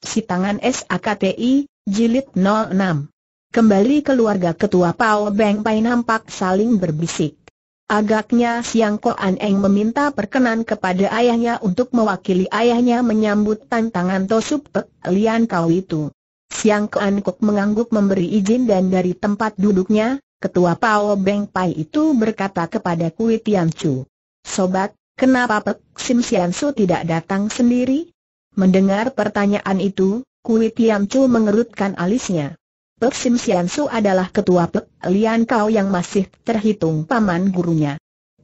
Si tangan SAKTI, Jilid 06. Kembali keluarga ketua Pao Beng Pai nampak saling berbisik. Agaknya Siang Ko An Eng meminta perkenan kepada ayahnya untuk mewakili ayahnya menyambut tantangan Tosup Pek Lian Kau itu. Siang Ko An Kok mengangguk memberi izin dan dari tempat duduknya, ketua Pao Beng Pai itu berkata kepada Kui Tian Chu. Sobat, kenapa Pek Sim Sian Su tidak datang sendiri? Mendengar pertanyaan itu, Kui Tiam Chu mengerutkan alisnya. Pek Sim Sian Su adalah ketua Pek Lian Kau yang masih terhitung paman gurunya.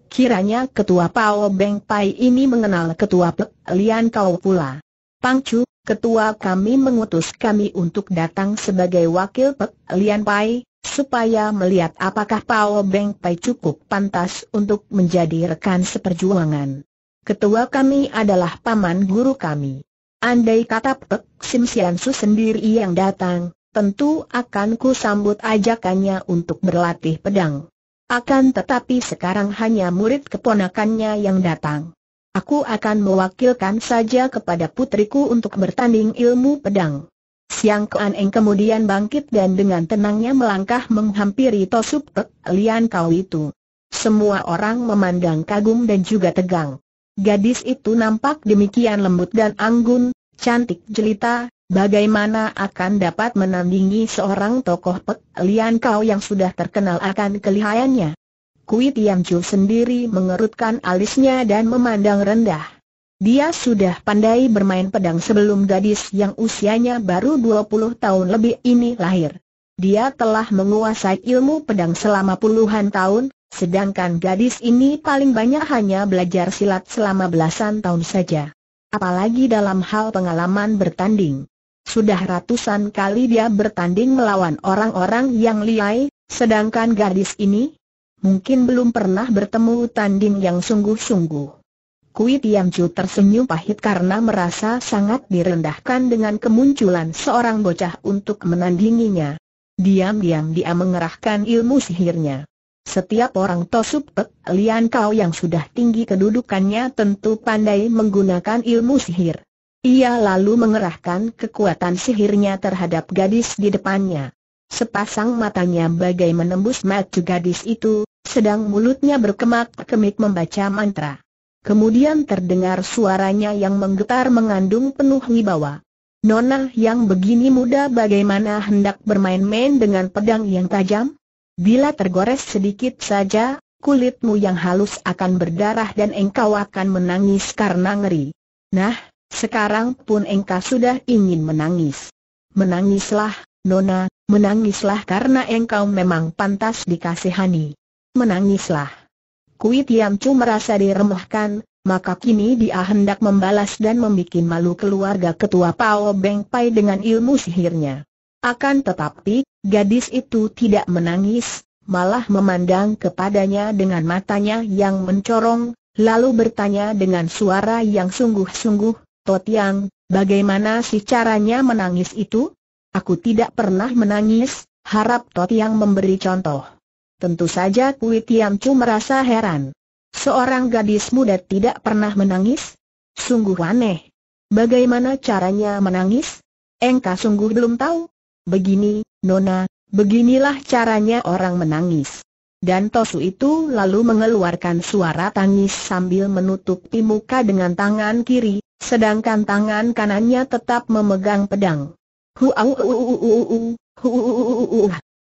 Kiranya ketua Pao Beng Pai ini mengenal ketua Pek Lian Kau pula. Pang Chu, ketua kami mengutus kami untuk datang sebagai wakil Pek Lian Pai, supaya melihat apakah Pao Beng Pai cukup pantas untuk menjadi rekan seperjuangan. Ketua kami adalah paman guru kami. Andai kata Pek Sim Siansu sendiri yang datang, tentu akan ku sambut ajakannya untuk berlatih pedang. Akan tetapi sekarang hanya murid keponakannya yang datang. Aku akan mewakilkan saja kepada putriku untuk bertanding ilmu pedang. Siang Kuan Eng kemudian bangkit dan dengan tenangnya melangkah menghampiri Tosup Pek Lian Kau itu. Semua orang memandang kagum dan juga tegang. Gadis itu nampak demikian lembut dan anggun, Cantik jelita, bagaimana akan dapat menandingi seorang tokoh Pek Lian Kau yang sudah terkenal akan kelihayannya? Kui Tiam Chu sendiri mengerutkan alisnya dan memandang rendah. Dia sudah pandai bermain pedang sebelum gadis yang usianya baru 20 tahun lebih ini lahir. Dia telah menguasai ilmu pedang selama puluhan tahun, sedangkan gadis ini paling banyak hanya belajar silat selama belasan tahun saja. Apalagi dalam hal pengalaman bertanding. Sudah ratusan kali dia bertanding melawan orang-orang yang liai, sedangkan gadis ini mungkin belum pernah bertemu tanding yang sungguh-sungguh. Kui Tiamcu tersenyum pahit karena merasa sangat direndahkan dengan kemunculan seorang bocah untuk menandinginya. Diam-diam dia mengerahkan ilmu sihirnya. Setiap orang pek, eh, Lian Kau yang sudah tinggi kedudukannya tentu pandai menggunakan ilmu sihir. Ia lalu mengerahkan kekuatan sihirnya terhadap gadis di depannya. Sepasang matanya bagai menembus mata gadis itu, sedang mulutnya berkemak-kemik membaca mantra. Kemudian terdengar suaranya yang menggetar mengandung penuh wibawa. Nona yang begini muda bagaimana hendak bermain-main dengan pedang yang tajam? Bila tergores sedikit saja, kulitmu yang halus akan berdarah dan engkau akan menangis karena ngeri. Nah, sekarang pun engkau sudah ingin menangis. Menangislah, Nona, menangislah karena engkau memang pantas dikasihani. Menangislah. Kui Tiam Chu merasa diremehkan, maka kini dia hendak membalas dan membuat malu keluarga ketua Pao Beng Pai dengan ilmu sihirnya. Akan tetapi, gadis itu tidak menangis, malah memandang kepadanya dengan matanya yang mencorong, lalu bertanya dengan suara yang sungguh-sungguh, Totiang, bagaimana sih caranya menangis itu? Aku tidak pernah menangis, harap Totiang memberi contoh. Tentu saja Kui Tiam merasa heran. Seorang gadis muda tidak pernah menangis? Sungguh aneh. Bagaimana caranya menangis? Engkau sungguh belum tahu? Begini, Nona, beginilah caranya orang menangis. Dan Tosu itu lalu mengeluarkan suara tangis sambil menutupi muka dengan tangan kiri, sedangkan tangan kanannya tetap memegang pedang.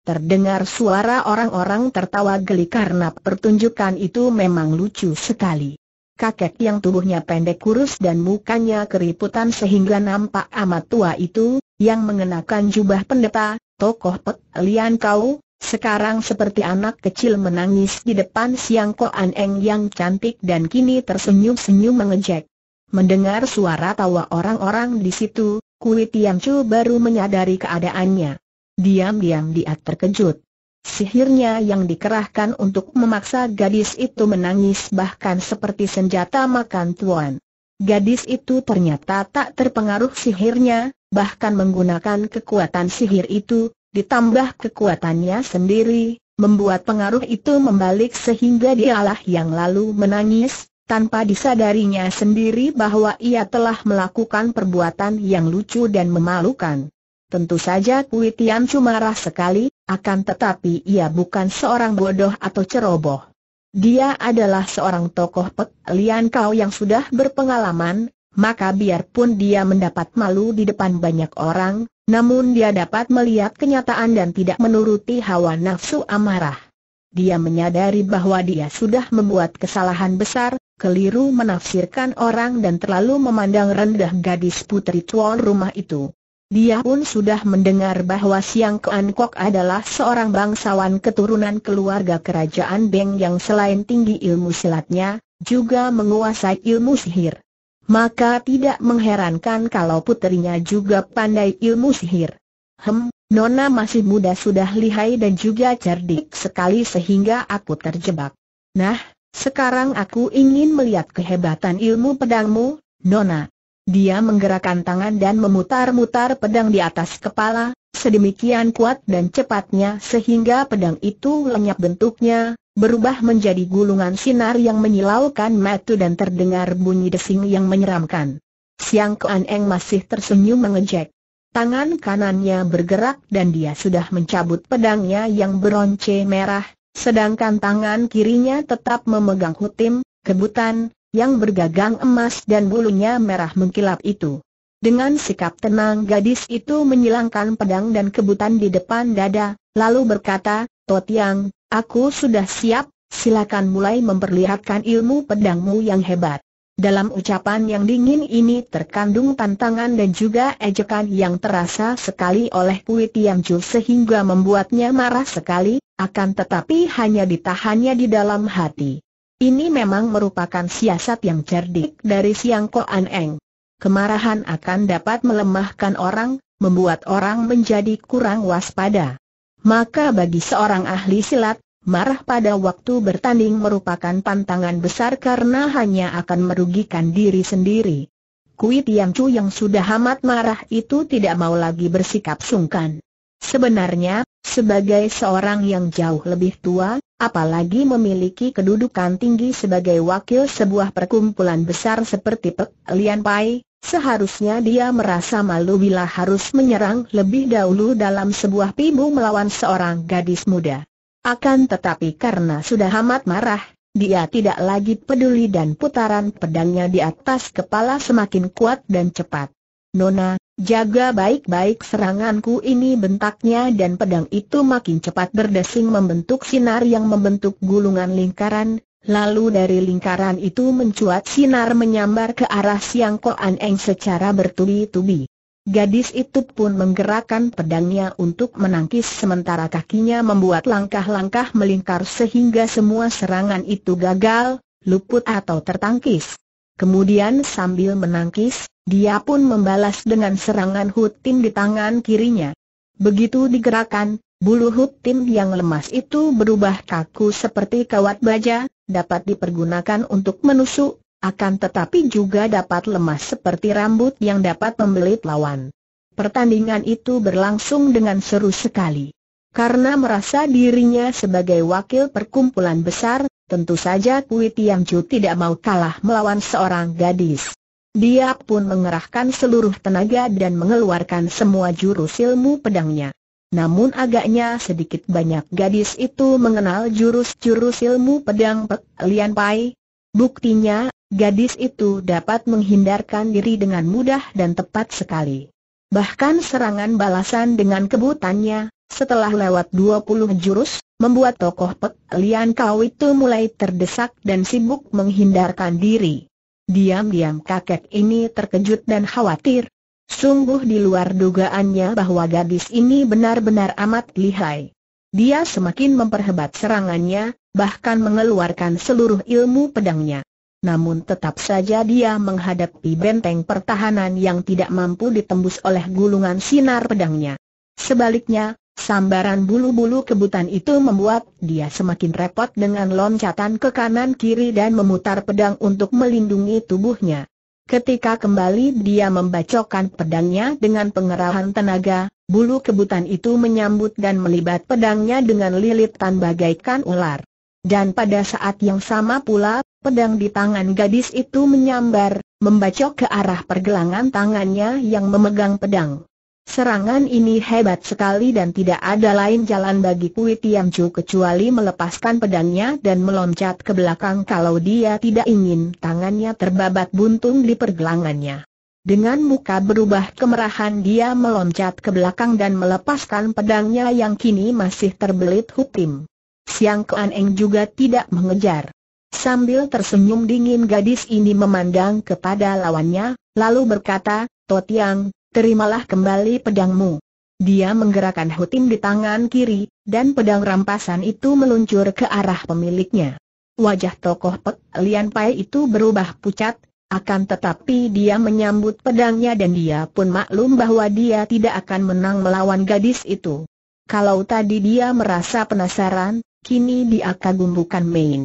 Terdengar suara orang-orang tertawa geli karena pertunjukan itu memang lucu sekali kakek yang tubuhnya pendek kurus dan mukanya keriputan sehingga nampak amat tua itu, yang mengenakan jubah pendeta, tokoh Pek Lian Kau, sekarang seperti anak kecil menangis di depan siang Koan Eng yang cantik dan kini tersenyum-senyum mengejek. Mendengar suara tawa orang-orang di situ, Kui Tiam Chu baru menyadari keadaannya. Diam-diam dia terkejut. Sihirnya yang dikerahkan untuk memaksa gadis itu menangis bahkan seperti senjata makan tuan. Gadis itu ternyata tak terpengaruh sihirnya, bahkan menggunakan kekuatan sihir itu, ditambah kekuatannya sendiri, membuat pengaruh itu membalik sehingga dialah yang lalu menangis, tanpa disadarinya sendiri bahwa ia telah melakukan perbuatan yang lucu dan memalukan. Tentu saja kuitian cuma marah sekali, akan tetapi ia bukan seorang bodoh atau ceroboh. Dia adalah seorang tokoh Pek Lian Kau yang sudah berpengalaman, maka biarpun dia mendapat malu di depan banyak orang, namun dia dapat melihat kenyataan dan tidak menuruti hawa nafsu amarah. Dia menyadari bahwa dia sudah membuat kesalahan besar, keliru menafsirkan orang dan terlalu memandang rendah gadis putri tuan rumah itu. Dia pun sudah mendengar bahwa Siang Kean Kok adalah seorang bangsawan keturunan keluarga kerajaan Beng yang selain tinggi ilmu silatnya, juga menguasai ilmu sihir. Maka tidak mengherankan kalau puterinya juga pandai ilmu sihir. Hem, Nona masih muda sudah lihai dan juga cerdik sekali sehingga aku terjebak. Nah, sekarang aku ingin melihat kehebatan ilmu pedangmu, Nona. Dia menggerakkan tangan dan memutar-mutar pedang di atas kepala, sedemikian kuat dan cepatnya sehingga pedang itu lenyap bentuknya, berubah menjadi gulungan sinar yang menyilaukan mata dan terdengar bunyi desing yang menyeramkan. Siang Kuan Eng masih tersenyum mengejek. Tangan kanannya bergerak dan dia sudah mencabut pedangnya yang beronce merah, sedangkan tangan kirinya tetap memegang hutim, kebutan, yang bergagang emas dan bulunya merah mengkilap itu. Dengan sikap tenang gadis itu menyilangkan pedang dan kebutan di depan dada, lalu berkata, Totiang, aku sudah siap, silakan mulai memperlihatkan ilmu pedangmu yang hebat. Dalam ucapan yang dingin ini terkandung tantangan dan juga ejekan yang terasa sekali oleh Pui Tiang Ju sehingga membuatnya marah sekali, akan tetapi hanya ditahannya di dalam hati. Ini memang merupakan siasat yang cerdik dari Siang Koan Eng. Kemarahan akan dapat melemahkan orang, membuat orang menjadi kurang waspada. Maka bagi seorang ahli silat, marah pada waktu bertanding merupakan pantangan besar karena hanya akan merugikan diri sendiri. Kui Tiang Chu yang sudah amat marah itu tidak mau lagi bersikap sungkan. Sebenarnya, sebagai seorang yang jauh lebih tua, apalagi memiliki kedudukan tinggi sebagai wakil sebuah perkumpulan besar seperti Pek Lian Pai, seharusnya dia merasa malu bila harus menyerang lebih dahulu dalam sebuah pibu melawan seorang gadis muda. Akan tetapi karena sudah amat marah, dia tidak lagi peduli dan putaran pedangnya di atas kepala semakin kuat dan cepat. Nona, jaga baik-baik seranganku ini bentaknya dan pedang itu makin cepat berdesing membentuk sinar yang membentuk gulungan lingkaran, lalu dari lingkaran itu mencuat sinar menyambar ke arah Siang Koan Eng secara bertubi-tubi. Gadis itu pun menggerakkan pedangnya untuk menangkis sementara kakinya membuat langkah-langkah melingkar sehingga semua serangan itu gagal, luput atau tertangkis. Kemudian sambil menangkis, dia pun membalas dengan serangan hutin di tangan kirinya. Begitu digerakkan, bulu hutin yang lemas itu berubah kaku seperti kawat baja, dapat dipergunakan untuk menusuk, akan tetapi juga dapat lemas seperti rambut yang dapat membelit lawan. Pertandingan itu berlangsung dengan seru sekali. Karena merasa dirinya sebagai wakil perkumpulan besar, Tentu saja Kui Tiam Chu tidak mau kalah melawan seorang gadis. Dia pun mengerahkan seluruh tenaga dan mengeluarkan semua jurus ilmu pedangnya. Namun agaknya sedikit banyak gadis itu mengenal jurus-jurus ilmu pedang Pek Lian Pai. Buktinya, gadis itu dapat menghindarkan diri dengan mudah dan tepat sekali. Bahkan serangan balasan dengan kebutannya, setelah lewat 20 jurus, membuat tokoh Pek Lian Kau itu mulai terdesak dan sibuk menghindarkan diri. Diam-diam kakek ini terkejut dan khawatir. Sungguh di luar dugaannya bahwa gadis ini benar-benar amat lihai. Dia semakin memperhebat serangannya, bahkan mengeluarkan seluruh ilmu pedangnya. Namun tetap saja dia menghadapi benteng pertahanan yang tidak mampu ditembus oleh gulungan sinar pedangnya. Sebaliknya, Sambaran bulu-bulu kebutan itu membuat dia semakin repot dengan loncatan ke kanan-kiri dan memutar pedang untuk melindungi tubuhnya. Ketika kembali dia membacokkan pedangnya dengan pengerahan tenaga, bulu kebutan itu menyambut dan melibat pedangnya dengan lilitan bagaikan ular. Dan pada saat yang sama pula, pedang di tangan gadis itu menyambar, membacok ke arah pergelangan tangannya yang memegang pedang. Serangan ini hebat sekali dan tidak ada lain jalan bagi Kui Tiam Chu kecuali melepaskan pedangnya dan meloncat ke belakang kalau dia tidak ingin tangannya terbabat buntung di pergelangannya. Dengan muka berubah kemerahan dia meloncat ke belakang dan melepaskan pedangnya yang kini masih terbelit hutim. Siang Kuan Eng juga tidak mengejar. Sambil tersenyum dingin gadis ini memandang kepada lawannya, lalu berkata, Totiang, terimalah kembali pedangmu. Dia menggerakkan hutim di tangan kiri, dan pedang rampasan itu meluncur ke arah pemiliknya. Wajah tokoh Pek Lian Pai itu berubah pucat, akan tetapi dia menyambut pedangnya dan dia pun maklum bahwa dia tidak akan menang melawan gadis itu. Kalau tadi dia merasa penasaran, kini dia kagum bukan main.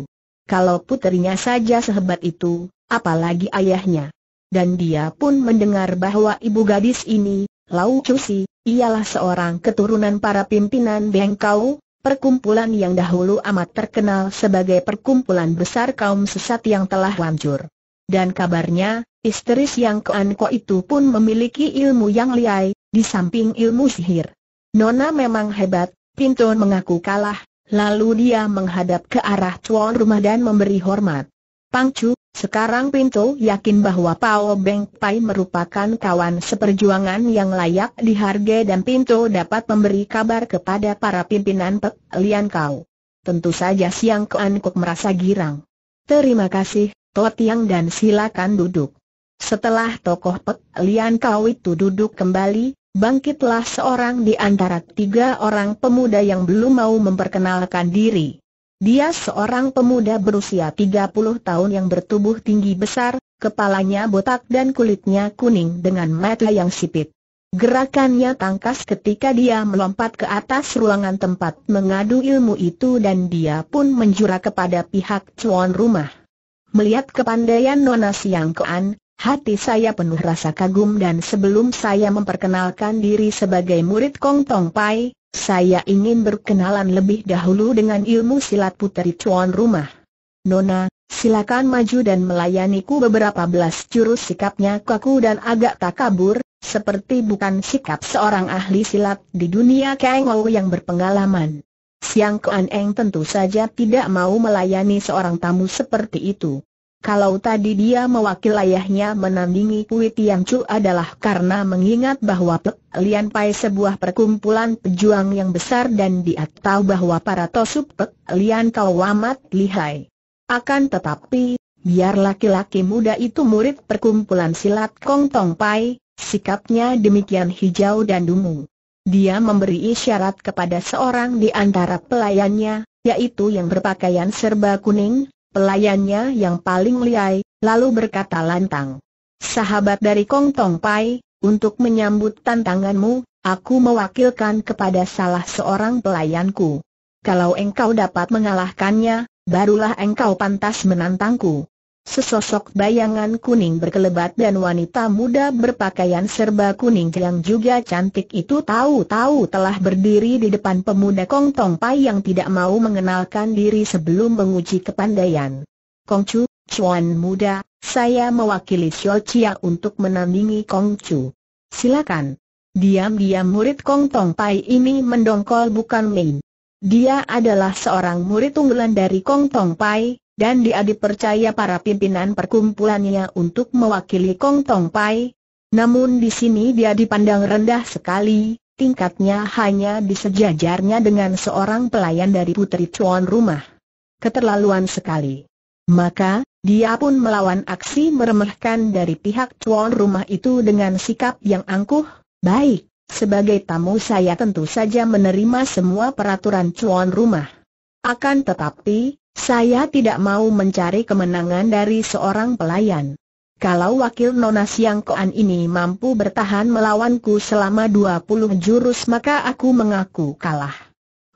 Kalau putrinya saja sehebat itu, apalagi ayahnya dan dia pun mendengar bahwa ibu gadis ini, Lau Cusi, ialah seorang keturunan para pimpinan Bengkau, perkumpulan yang dahulu amat terkenal sebagai perkumpulan besar kaum sesat yang telah hancur. Dan kabarnya, istri Siang Keanko itu pun memiliki ilmu yang liai, di samping ilmu sihir. Nona memang hebat, Pinton mengaku kalah, lalu dia menghadap ke arah tuan rumah dan memberi hormat. Pangcu, sekarang Pinto yakin bahwa Pao Beng Pai merupakan kawan seperjuangan yang layak dihargai dan Pinto dapat memberi kabar kepada para pimpinan Pek Lian Kau. Tentu saja Siang Kuan Kuk merasa girang. Terima kasih, Tiang dan silakan duduk. Setelah tokoh Pek Lian Kau itu duduk kembali, bangkitlah seorang di antara tiga orang pemuda yang belum mau memperkenalkan diri. Dia seorang pemuda berusia 30 tahun yang bertubuh tinggi besar, kepalanya botak dan kulitnya kuning dengan mata yang sipit. Gerakannya tangkas ketika dia melompat ke atas ruangan tempat mengadu ilmu itu dan dia pun menjura kepada pihak tuan rumah. Melihat kepandaian Nona Siang Kean, hati saya penuh rasa kagum dan sebelum saya memperkenalkan diri sebagai murid Kong Tong Pai, saya ingin berkenalan lebih dahulu dengan ilmu silat puteri Cuan rumah. Nona, silakan maju dan melayaniku beberapa belas jurus sikapnya kaku dan agak tak kabur, seperti bukan sikap seorang ahli silat di dunia Kengou yang berpengalaman. Siang Kuan Eng tentu saja tidak mau melayani seorang tamu seperti itu. Kalau tadi dia mewakil ayahnya menandingi Pui Tiang Chu adalah karena mengingat bahwa Pek Lian Pai sebuah perkumpulan pejuang yang besar dan dia tahu bahwa para Tosup Pek Lian Kau amat lihai. Akan tetapi, biar laki-laki muda itu murid perkumpulan silat Kong Tong Pai, sikapnya demikian hijau dan dungu. Dia memberi isyarat kepada seorang di antara pelayannya, yaitu yang berpakaian serba kuning, pelayannya yang paling liai, lalu berkata lantang. Sahabat dari Kong Tong Pai, untuk menyambut tantanganmu, aku mewakilkan kepada salah seorang pelayanku. Kalau engkau dapat mengalahkannya, barulah engkau pantas menantangku. Sesosok bayangan kuning berkelebat dan wanita muda berpakaian serba kuning yang juga cantik itu tahu-tahu telah berdiri di depan pemuda Kong Tong Pai yang tidak mau mengenalkan diri sebelum menguji kepandaian. Kong Chu, Chuan muda, saya mewakili Xiao Chia untuk menandingi Kong Chu. Silakan. Diam-diam murid Kong Tong Pai ini mendongkol bukan main. Dia adalah seorang murid unggulan dari Kong Tong Pai, dan dia dipercaya para pimpinan perkumpulannya untuk mewakili Kong Tong Pai. Namun di sini dia dipandang rendah sekali, tingkatnya hanya disejajarnya dengan seorang pelayan dari putri cuan rumah. Keterlaluan sekali. Maka, dia pun melawan aksi meremehkan dari pihak cuan rumah itu dengan sikap yang angkuh, baik, sebagai tamu saya tentu saja menerima semua peraturan cuan rumah. Akan tetapi, saya tidak mau mencari kemenangan dari seorang pelayan. Kalau wakil Nona Siang Koan ini mampu bertahan melawanku selama 20 jurus maka aku mengaku kalah.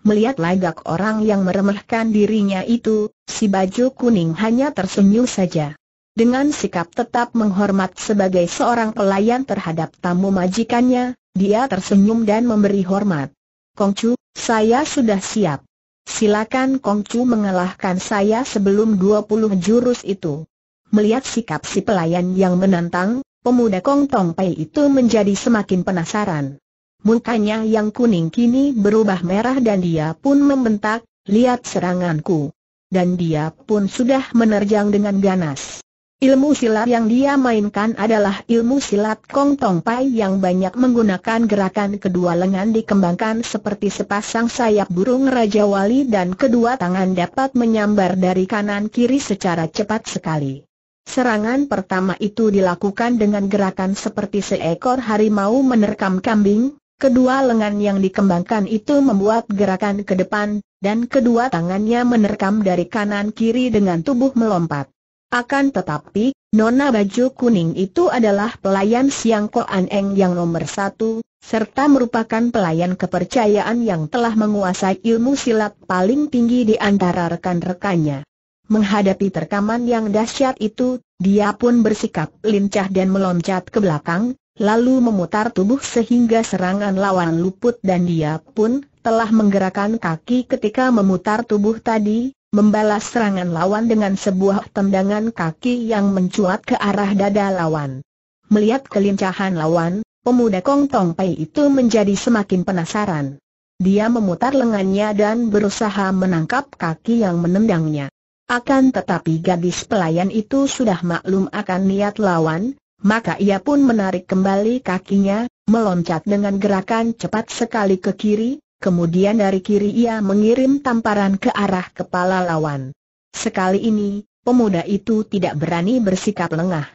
Melihat lagak orang yang meremehkan dirinya itu, si baju kuning hanya tersenyum saja. Dengan sikap tetap menghormat sebagai seorang pelayan terhadap tamu majikannya, dia tersenyum dan memberi hormat. Kongcu, saya sudah siap silakan Kong Chu mengalahkan saya sebelum dua puluh jurus itu. Melihat sikap si pelayan yang menantang, pemuda Kong Tong Pei itu menjadi semakin penasaran. Mukanya yang kuning kini berubah merah dan dia pun membentak, lihat seranganku. Dan dia pun sudah menerjang dengan ganas. Ilmu silat yang dia mainkan adalah ilmu silat Kong Tong Pai yang banyak menggunakan gerakan kedua lengan dikembangkan seperti sepasang sayap burung Raja Wali dan kedua tangan dapat menyambar dari kanan kiri secara cepat sekali. Serangan pertama itu dilakukan dengan gerakan seperti seekor harimau menerkam kambing, kedua lengan yang dikembangkan itu membuat gerakan ke depan, dan kedua tangannya menerkam dari kanan kiri dengan tubuh melompat. Akan tetapi, Nona Baju Kuning itu adalah pelayan Siang Koan Eng yang nomor satu, serta merupakan pelayan kepercayaan yang telah menguasai ilmu silat paling tinggi di antara rekan-rekannya. Menghadapi terkaman yang dahsyat itu, dia pun bersikap lincah dan meloncat ke belakang, lalu memutar tubuh sehingga serangan lawan luput dan dia pun telah menggerakkan kaki ketika memutar tubuh tadi, membalas serangan lawan dengan sebuah tendangan kaki yang mencuat ke arah dada lawan. Melihat kelincahan lawan, pemuda Kong Tong Pei itu menjadi semakin penasaran. Dia memutar lengannya dan berusaha menangkap kaki yang menendangnya. Akan tetapi gadis pelayan itu sudah maklum akan niat lawan, maka ia pun menarik kembali kakinya, meloncat dengan gerakan cepat sekali ke kiri, Kemudian dari kiri ia mengirim tamparan ke arah kepala lawan. Sekali ini, pemuda itu tidak berani bersikap lengah.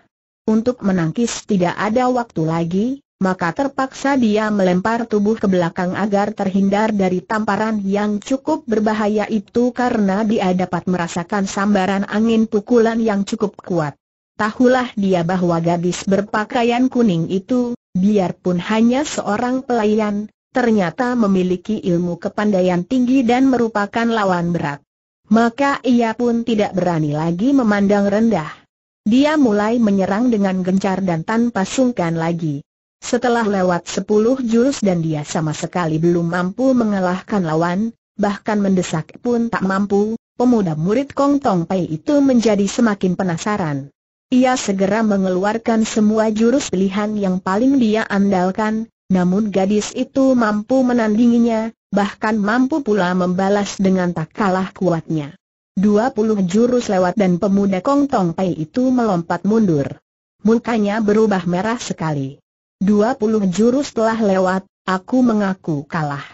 Untuk menangkis tidak ada waktu lagi, maka terpaksa dia melempar tubuh ke belakang agar terhindar dari tamparan yang cukup berbahaya itu karena dia dapat merasakan sambaran angin pukulan yang cukup kuat. Tahulah dia bahwa gadis berpakaian kuning itu, biarpun hanya seorang pelayan, ternyata memiliki ilmu kepandaian tinggi dan merupakan lawan berat. Maka ia pun tidak berani lagi memandang rendah. Dia mulai menyerang dengan gencar dan tanpa sungkan lagi. Setelah lewat sepuluh jurus dan dia sama sekali belum mampu mengalahkan lawan, bahkan mendesak pun tak mampu, pemuda murid Kong Tong Pai itu menjadi semakin penasaran. Ia segera mengeluarkan semua jurus pilihan yang paling dia andalkan, namun gadis itu mampu menandinginya, bahkan mampu pula membalas dengan tak kalah kuatnya. dua puluh jurus lewat dan pemuda Kong Tong Pei itu melompat mundur. Mukanya berubah merah sekali. dua puluh jurus telah lewat, aku mengaku kalah.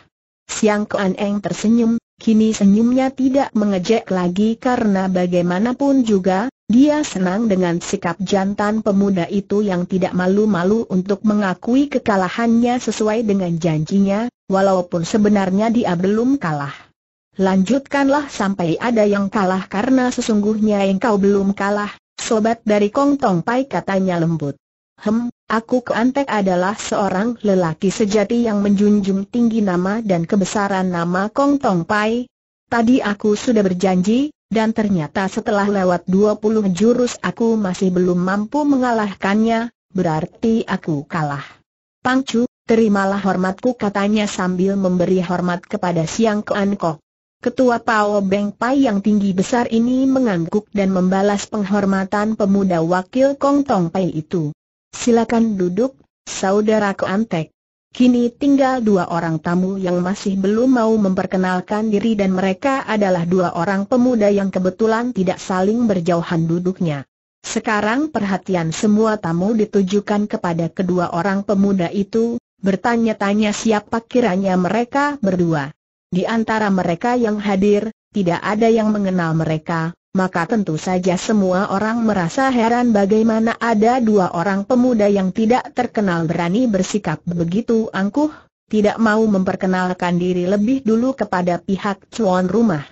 Siang Kuan Eng tersenyum, kini senyumnya tidak mengejek lagi karena bagaimanapun juga, dia senang dengan sikap jantan pemuda itu yang tidak malu-malu untuk mengakui kekalahannya sesuai dengan janjinya, walaupun sebenarnya dia belum kalah. Lanjutkanlah sampai ada yang kalah karena sesungguhnya engkau belum kalah, sobat dari Kong Tong Pai katanya lembut. Hem, aku Keantek adalah seorang lelaki sejati yang menjunjung tinggi nama dan kebesaran nama Kong Tong Pai. Tadi aku sudah berjanji, dan ternyata setelah lewat 20 jurus aku masih belum mampu mengalahkannya, berarti aku kalah. Pangcu, terimalah hormatku katanya sambil memberi hormat kepada Siang Kuan Kok. Ketua Pao Beng Pai yang tinggi besar ini mengangguk dan membalas penghormatan pemuda wakil Kong Tong Pai itu. Silakan duduk, saudara Antek. Kini tinggal dua orang tamu yang masih belum mau memperkenalkan diri dan mereka adalah dua orang pemuda yang kebetulan tidak saling berjauhan duduknya. Sekarang perhatian semua tamu ditujukan kepada kedua orang pemuda itu, bertanya-tanya siapa kiranya mereka berdua. Di antara mereka yang hadir, tidak ada yang mengenal mereka, maka tentu saja semua orang merasa heran bagaimana ada dua orang pemuda yang tidak terkenal berani bersikap begitu angkuh, tidak mau memperkenalkan diri lebih dulu kepada pihak tuan rumah.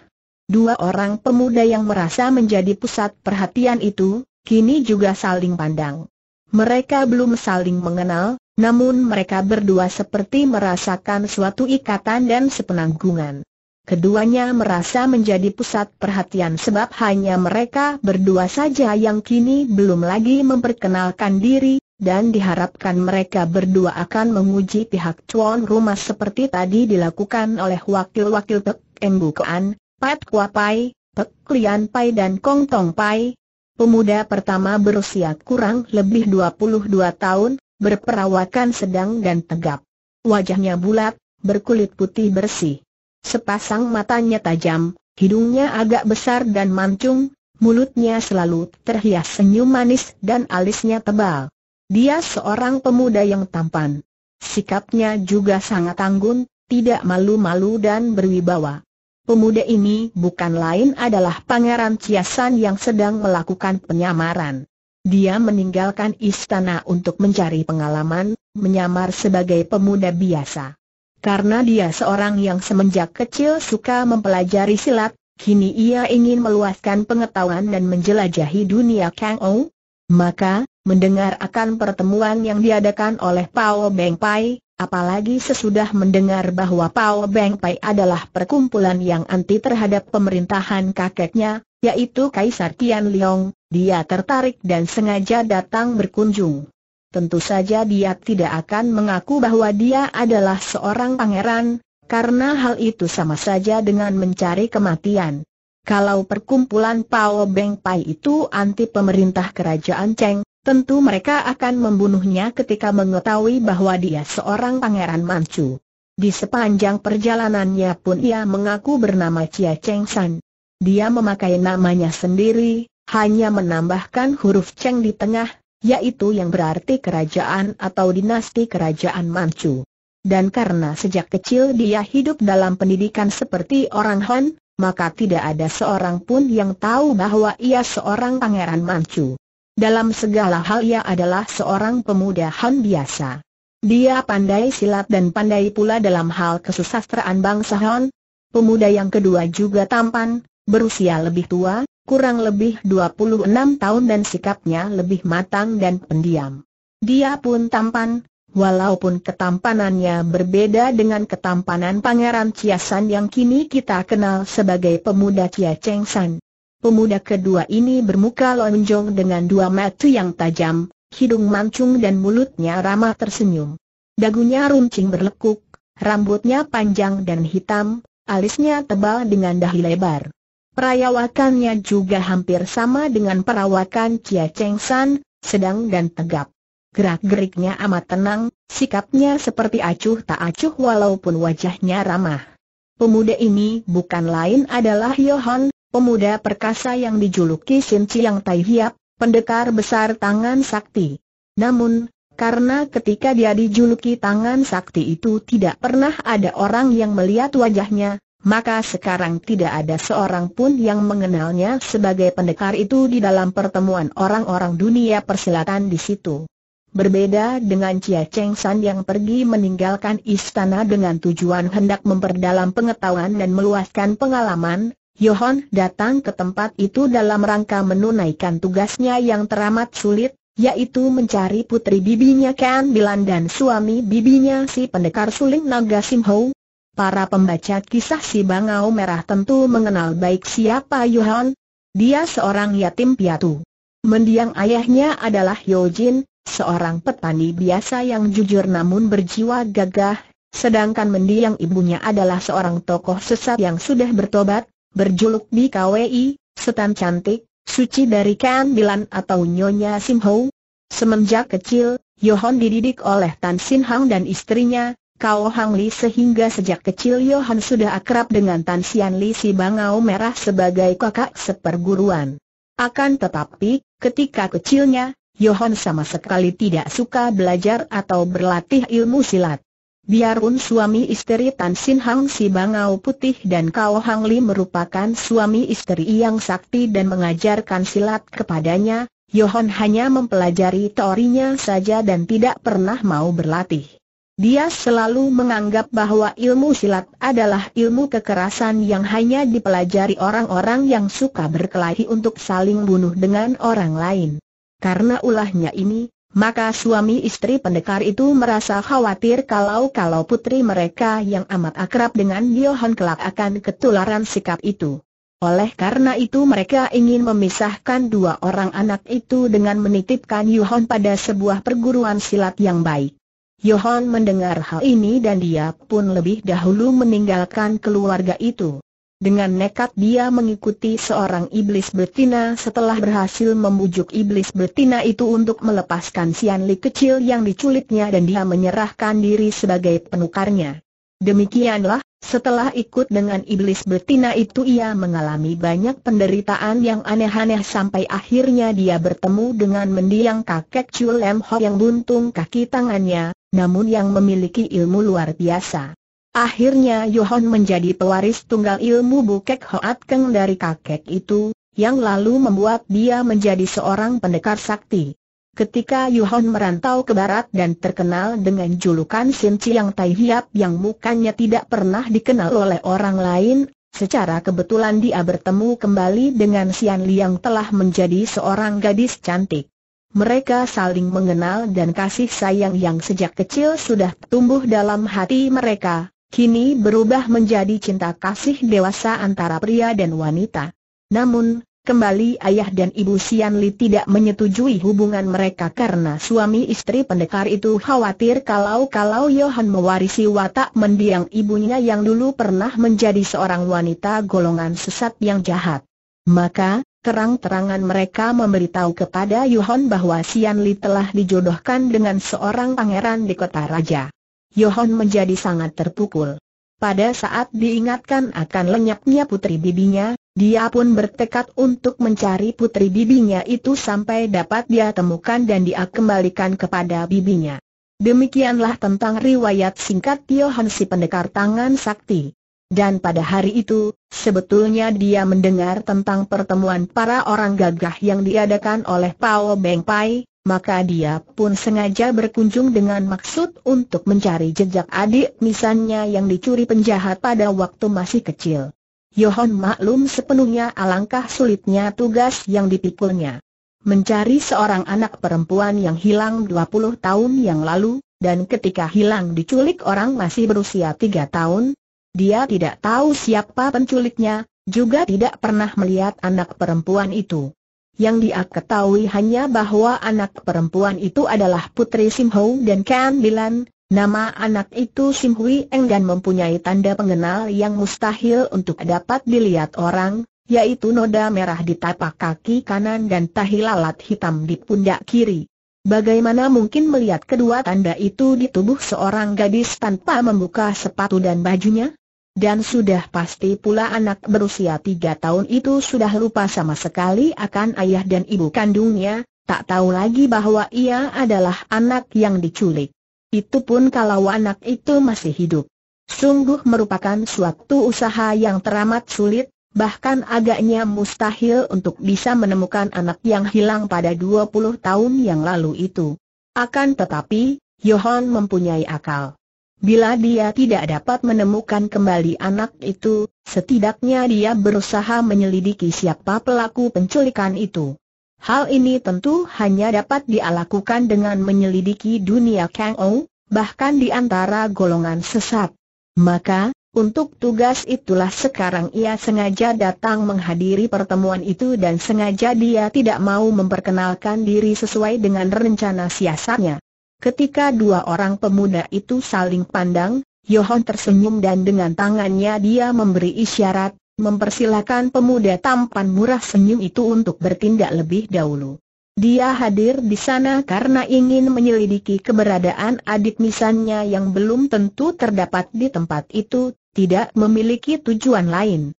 Dua orang pemuda yang merasa menjadi pusat perhatian itu, kini juga saling pandang. Mereka belum saling mengenal, namun mereka berdua seperti merasakan suatu ikatan dan sepenanggungan. Keduanya merasa menjadi pusat perhatian sebab hanya mereka berdua saja yang kini belum lagi memperkenalkan diri, dan diharapkan mereka berdua akan menguji pihak cuan rumah seperti tadi dilakukan oleh wakil-wakil Pek Embukoan, Pat Kua Pai, Pek Lian Pai dan Kong Tong Pai. Pemuda pertama berusia kurang lebih 22 tahun, berperawakan sedang dan tegap. Wajahnya bulat, berkulit putih bersih. Sepasang matanya tajam, hidungnya agak besar dan mancung, mulutnya selalu terhias senyum manis dan alisnya tebal. Dia seorang pemuda yang tampan. Sikapnya juga sangat anggun, tidak malu-malu dan berwibawa. Pemuda ini bukan lain adalah Pangeran Ciasan yang sedang melakukan penyamaran. Dia meninggalkan istana untuk mencari pengalaman, menyamar sebagai pemuda biasa. Karena dia seorang yang semenjak kecil suka mempelajari silat, kini ia ingin meluaskan pengetahuan dan menjelajahi dunia Kang Ou. Maka, mendengar akan pertemuan yang diadakan oleh Pao Beng Pai, apalagi sesudah mendengar bahwa Pao Beng Pai adalah perkumpulan yang anti terhadap pemerintahan kakeknya, yaitu Kaisar Tian Liong, dia tertarik dan sengaja datang berkunjung tentu saja dia tidak akan mengaku bahwa dia adalah seorang pangeran, karena hal itu sama saja dengan mencari kematian. Kalau perkumpulan Pao Beng Pai itu anti pemerintah kerajaan Cheng, tentu mereka akan membunuhnya ketika mengetahui bahwa dia seorang pangeran Manchu. Di sepanjang perjalanannya pun ia mengaku bernama Chia Cheng San. Dia memakai namanya sendiri, hanya menambahkan huruf Cheng di tengah, yaitu yang berarti kerajaan atau dinasti kerajaan Manchu. Dan karena sejak kecil dia hidup dalam pendidikan seperti orang Han, maka tidak ada seorang pun yang tahu bahwa ia seorang pangeran Manchu. Dalam segala hal ia adalah seorang pemuda Han biasa. Dia pandai silat dan pandai pula dalam hal kesusastraan bangsa Han. Pemuda yang kedua juga tampan, berusia lebih tua, kurang lebih 26 tahun dan sikapnya lebih matang dan pendiam. Dia pun tampan, walaupun ketampanannya berbeda dengan ketampanan Pangeran Ciasan yang kini kita kenal sebagai pemuda Cia Cheng San. Pemuda kedua ini bermuka lonjong dengan dua mata yang tajam, hidung mancung dan mulutnya ramah tersenyum. Dagunya runcing berlekuk, rambutnya panjang dan hitam, alisnya tebal dengan dahi lebar. Perawakannya juga hampir sama dengan perawakan Chia Cheng San, sedang dan tegap. Gerak-geriknya amat tenang, sikapnya seperti acuh tak acuh walaupun wajahnya ramah. Pemuda ini bukan lain adalah Yohan, pemuda perkasa yang dijuluki Sin Chiang Tai Hiap, pendekar besar tangan sakti. Namun, karena ketika dia dijuluki tangan sakti itu tidak pernah ada orang yang melihat wajahnya, maka sekarang tidak ada seorang pun yang mengenalnya sebagai pendekar itu di dalam pertemuan orang-orang dunia persilatan di situ. Berbeda dengan Chia Cheng San yang pergi meninggalkan istana dengan tujuan hendak memperdalam pengetahuan dan meluaskan pengalaman, Yohon datang ke tempat itu dalam rangka menunaikan tugasnya yang teramat sulit, yaitu mencari putri bibinya Ken Bilan dan suami bibinya si pendekar suling Naga Sim Simho, Para pembaca kisah si Bangau Merah tentu mengenal baik siapa Yuhan. Dia seorang yatim piatu. Mendiang ayahnya adalah Yojin, seorang petani biasa yang jujur namun berjiwa gagah, sedangkan mendiang ibunya adalah seorang tokoh sesat yang sudah bertobat, berjuluk di KWI, setan cantik, suci dari Bilan atau Nyonya Simho. Semenjak kecil, Yohon dididik oleh Tan Sin Hang dan istrinya, Kau Hang Li sehingga sejak kecil Yohan sudah akrab dengan Tan Sian Li si Bangau Merah sebagai kakak seperguruan. Akan tetapi, ketika kecilnya, Yohan sama sekali tidak suka belajar atau berlatih ilmu silat. Biarpun suami istri Tan Sin Hang si Bangau Putih dan Kau Hang Li merupakan suami istri yang sakti dan mengajarkan silat kepadanya, Yohan hanya mempelajari teorinya saja dan tidak pernah mau berlatih. Dia selalu menganggap bahwa ilmu silat adalah ilmu kekerasan yang hanya dipelajari orang-orang yang suka berkelahi untuk saling bunuh dengan orang lain. Karena ulahnya ini, maka suami istri pendekar itu merasa khawatir kalau-kalau putri mereka yang amat akrab dengan Johan kelak akan ketularan sikap itu. Oleh karena itu mereka ingin memisahkan dua orang anak itu dengan menitipkan Johan pada sebuah perguruan silat yang baik. Yohan mendengar hal ini dan dia pun lebih dahulu meninggalkan keluarga itu. Dengan nekat dia mengikuti seorang iblis betina setelah berhasil membujuk iblis betina itu untuk melepaskan Sian kecil yang diculiknya dan dia menyerahkan diri sebagai penukarnya. Demikianlah, setelah ikut dengan iblis betina itu ia mengalami banyak penderitaan yang aneh-aneh sampai akhirnya dia bertemu dengan mendiang kakek Lem Ho yang buntung kaki tangannya, namun yang memiliki ilmu luar biasa. Akhirnya Yohon menjadi pewaris tunggal ilmu Bukek Hoat Keng dari kakek itu, yang lalu membuat dia menjadi seorang pendekar sakti. Ketika Yuhon merantau ke barat dan terkenal dengan julukan Sin Chiang Tai Hiap yang mukanya tidak pernah dikenal oleh orang lain, secara kebetulan dia bertemu kembali dengan Sian Liang telah menjadi seorang gadis cantik. Mereka saling mengenal dan kasih sayang yang sejak kecil sudah tumbuh dalam hati mereka, kini berubah menjadi cinta kasih dewasa antara pria dan wanita. Namun, Kembali ayah dan ibu Sian Li tidak menyetujui hubungan mereka karena suami istri pendekar itu khawatir kalau-kalau Yohan mewarisi watak mendiang ibunya yang dulu pernah menjadi seorang wanita golongan sesat yang jahat. Maka, terang-terangan mereka memberitahu kepada Yohan bahwa Sian Li telah dijodohkan dengan seorang pangeran di kota raja. Yohan menjadi sangat terpukul. Pada saat diingatkan akan lenyapnya putri bibinya, dia pun bertekad untuk mencari putri bibinya itu sampai dapat dia temukan dan dia kembalikan kepada bibinya. Demikianlah tentang riwayat singkat Tio Hansi pendekar tangan sakti. Dan pada hari itu, sebetulnya dia mendengar tentang pertemuan para orang gagah yang diadakan oleh Pao Beng Pai, maka dia pun sengaja berkunjung dengan maksud untuk mencari jejak adik misannya yang dicuri penjahat pada waktu masih kecil. Yohon maklum sepenuhnya alangkah sulitnya tugas yang dipikulnya. Mencari seorang anak perempuan yang hilang 20 tahun yang lalu, dan ketika hilang diculik orang masih berusia 3 tahun, dia tidak tahu siapa penculiknya, juga tidak pernah melihat anak perempuan itu. Yang dia ketahui hanya bahwa anak perempuan itu adalah Putri Simho dan Kan Bilan, Nama anak itu Sim Hui Eng dan mempunyai tanda pengenal yang mustahil untuk dapat dilihat orang, yaitu noda merah di tapak kaki kanan dan tahi lalat hitam di pundak kiri. Bagaimana mungkin melihat kedua tanda itu di tubuh seorang gadis tanpa membuka sepatu dan bajunya? Dan sudah pasti pula anak berusia tiga tahun itu sudah lupa sama sekali akan ayah dan ibu kandungnya, tak tahu lagi bahwa ia adalah anak yang diculik. Itu pun kalau anak itu masih hidup. Sungguh merupakan suatu usaha yang teramat sulit, bahkan agaknya mustahil untuk bisa menemukan anak yang hilang pada 20 tahun yang lalu itu. Akan tetapi, Johan mempunyai akal. Bila dia tidak dapat menemukan kembali anak itu, setidaknya dia berusaha menyelidiki siapa pelaku penculikan itu. Hal ini tentu hanya dapat dilakukan dengan menyelidiki dunia Kang Ou, bahkan di antara golongan sesat. Maka, untuk tugas itulah sekarang ia sengaja datang menghadiri pertemuan itu dan sengaja dia tidak mau memperkenalkan diri sesuai dengan rencana siasatnya. Ketika dua orang pemuda itu saling pandang, Yohon tersenyum dan dengan tangannya dia memberi isyarat, mempersilahkan pemuda tampan murah senyum itu untuk bertindak lebih dahulu. Dia hadir di sana karena ingin menyelidiki keberadaan adik misannya yang belum tentu terdapat di tempat itu, tidak memiliki tujuan lain.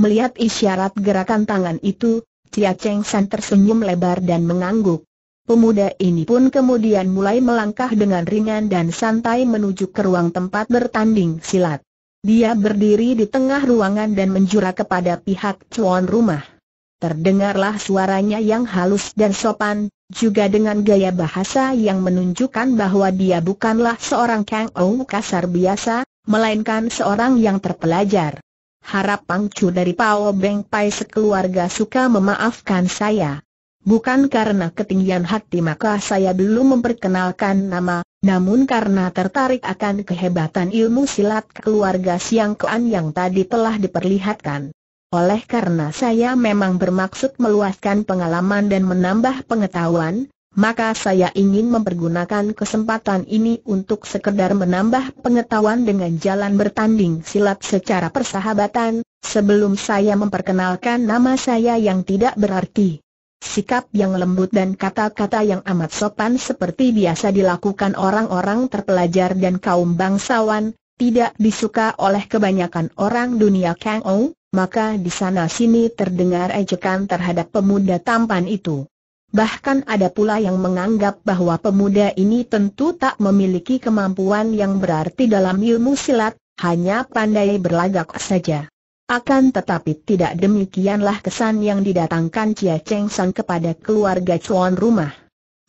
Melihat isyarat gerakan tangan itu, Cia Cheng San tersenyum lebar dan mengangguk. Pemuda ini pun kemudian mulai melangkah dengan ringan dan santai menuju ke ruang tempat bertanding silat. Dia berdiri di tengah ruangan dan menjura kepada pihak tuan rumah. Terdengarlah suaranya yang halus dan sopan, juga dengan gaya bahasa yang menunjukkan bahwa dia bukanlah seorang Kang Ou kasar biasa, melainkan seorang yang terpelajar. Harap Pangcu dari Pao Beng Pai sekeluarga suka memaafkan saya. Bukan karena ketinggian hati maka saya belum memperkenalkan nama, namun karena tertarik akan kehebatan ilmu silat keluarga Siang Kean yang tadi telah diperlihatkan. Oleh karena saya memang bermaksud meluaskan pengalaman dan menambah pengetahuan, maka saya ingin mempergunakan kesempatan ini untuk sekedar menambah pengetahuan dengan jalan bertanding silat secara persahabatan, sebelum saya memperkenalkan nama saya yang tidak berarti. Sikap yang lembut dan kata-kata yang amat sopan seperti biasa dilakukan orang-orang terpelajar dan kaum bangsawan, tidak disuka oleh kebanyakan orang dunia Kang Ou, maka di sana-sini terdengar ejekan terhadap pemuda tampan itu. Bahkan ada pula yang menganggap bahwa pemuda ini tentu tak memiliki kemampuan yang berarti dalam ilmu silat, hanya pandai berlagak saja. Akan tetapi tidak demikianlah kesan yang didatangkan Chia Cheng San kepada keluarga Chuan rumah.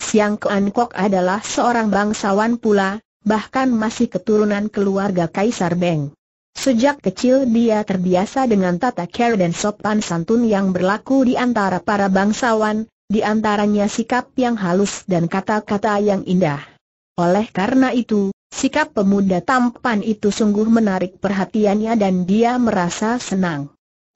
Siang Kuan Kok adalah seorang bangsawan pula, bahkan masih keturunan keluarga Kaisar Beng. Sejak kecil dia terbiasa dengan tata care dan sopan santun yang berlaku di antara para bangsawan, di antaranya sikap yang halus dan kata-kata yang indah. Oleh karena itu, Sikap pemuda tampan itu sungguh menarik perhatiannya dan dia merasa senang.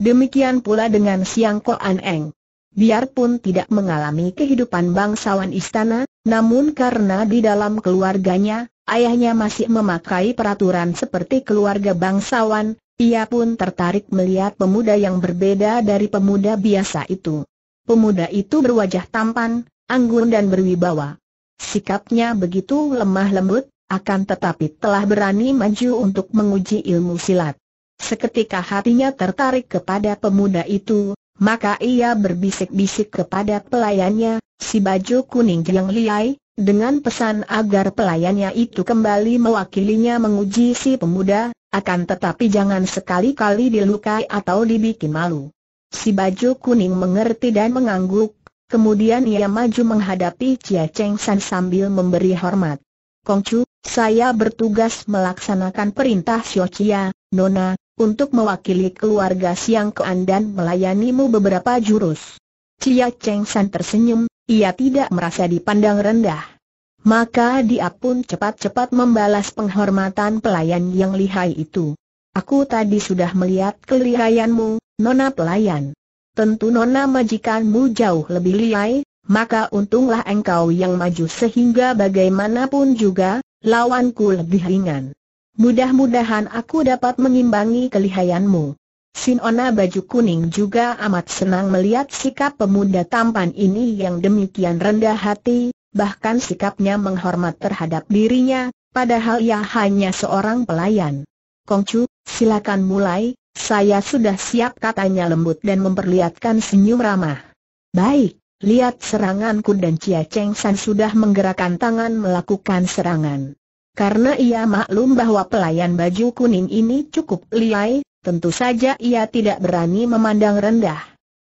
Demikian pula dengan Siang Koan Eng. Biarpun tidak mengalami kehidupan bangsawan istana, namun karena di dalam keluarganya, ayahnya masih memakai peraturan seperti keluarga bangsawan, ia pun tertarik melihat pemuda yang berbeda dari pemuda biasa itu. Pemuda itu berwajah tampan, anggun dan berwibawa. Sikapnya begitu lemah lembut, akan tetapi telah berani maju untuk menguji ilmu silat. Seketika hatinya tertarik kepada pemuda itu, maka ia berbisik-bisik kepada pelayannya, si baju kuning yang liai, dengan pesan agar pelayannya itu kembali mewakilinya menguji si pemuda, akan tetapi jangan sekali-kali dilukai atau dibikin malu. Si baju kuning mengerti dan mengangguk, kemudian ia maju menghadapi Chia Cheng San sambil memberi hormat. Kong Kongcu, saya bertugas melaksanakan perintah Xiochia, Nona, untuk mewakili keluarga Siang Kean dan melayanimu beberapa jurus. Cia Cheng San tersenyum, ia tidak merasa dipandang rendah. Maka dia pun cepat-cepat membalas penghormatan pelayan yang lihai itu. Aku tadi sudah melihat kelihayanmu, Nona pelayan. Tentu Nona majikanmu jauh lebih lihai, maka untunglah engkau yang maju sehingga bagaimanapun juga, lawanku lebih ringan. Mudah-mudahan aku dapat mengimbangi kelihayanmu. Sinona baju kuning juga amat senang melihat sikap pemuda tampan ini yang demikian rendah hati, bahkan sikapnya menghormat terhadap dirinya, padahal ia hanya seorang pelayan. Kongcu, silakan mulai, saya sudah siap katanya lembut dan memperlihatkan senyum ramah. Baik, Lihat seranganku dan Chia Cheng San sudah menggerakkan tangan melakukan serangan. Karena ia maklum bahwa pelayan baju kuning ini cukup liai, tentu saja ia tidak berani memandang rendah.